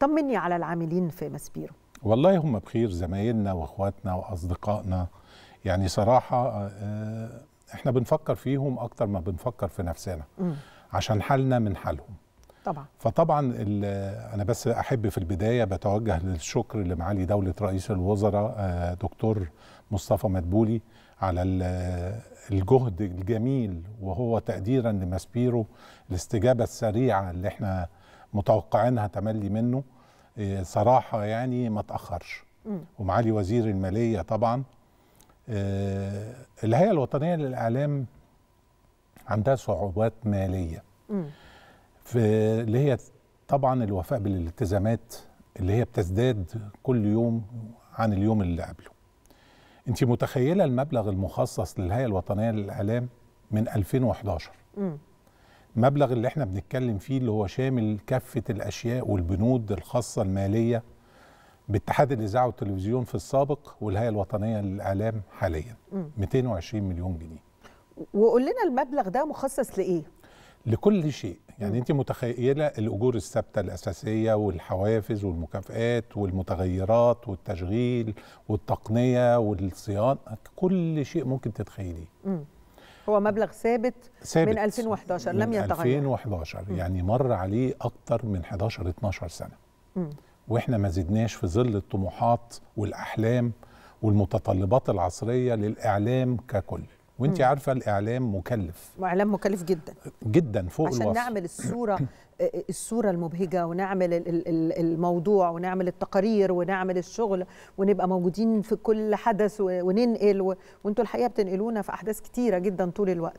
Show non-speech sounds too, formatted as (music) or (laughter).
طمني على العاملين في مسبيرو والله هم بخير زمايلنا واخواتنا واصدقائنا يعني صراحه آه، احنا بنفكر فيهم اكتر ما بنفكر في نفسنا عشان حالنا من حالهم طبعا فطبعا انا بس احب في البدايه بتوجه للشكر لمعالي دوله رئيس الوزراء آه، دكتور مصطفى مدبولي على الجهد الجميل وهو تقديرا لمسبيرو الاستجابه السريعه اللي احنا متوقعينها تملي منه آه، صراحه يعني ما تاخرش ومعالي وزير الماليه طبعا آه، الهيئه الوطنيه للاعلام عندها صعوبات ماليه في اللي هي طبعا الوفاء بالالتزامات اللي هي بتزداد كل يوم عن اليوم اللي قبله انت متخيله المبلغ المخصص للهيئه الوطنيه للاعلام من 2011 م. المبلغ اللي احنا بنتكلم فيه اللي هو شامل كافة الأشياء والبنود الخاصة المالية باتحاد الإذاعة والتلفزيون في السابق والهيئة الوطنية للإعلام حاليا م. 220 مليون جنيه وقول لنا المبلغ ده مخصص لإيه؟ لكل شيء يعني م. انت متخيله الاجور الثابته الاساسيه والحوافز والمكافئات والمتغيرات والتشغيل والتقنيه والصيانه كل شيء ممكن تتخيليه هو مبلغ ثابت, ثابت من 2011 لم يتغير 2011 م. يعني مر عليه اكتر من 11 12 سنه م. واحنا ما زدناش في ظل الطموحات والاحلام والمتطلبات العصريه للاعلام ككل وانت عارفه الاعلام مكلف اعلام مكلف جدا جدا فوق عشان الوصف. نعمل الصوره (laughs) آه، آه، الصوره المبهجه ونعمل الموضوع ونعمل التقارير ونعمل الشغل ونبقى موجودين في كل حدث وننقل وانتوا الحقيقه بتنقلونا في احداث كتيره جدا طول الوقت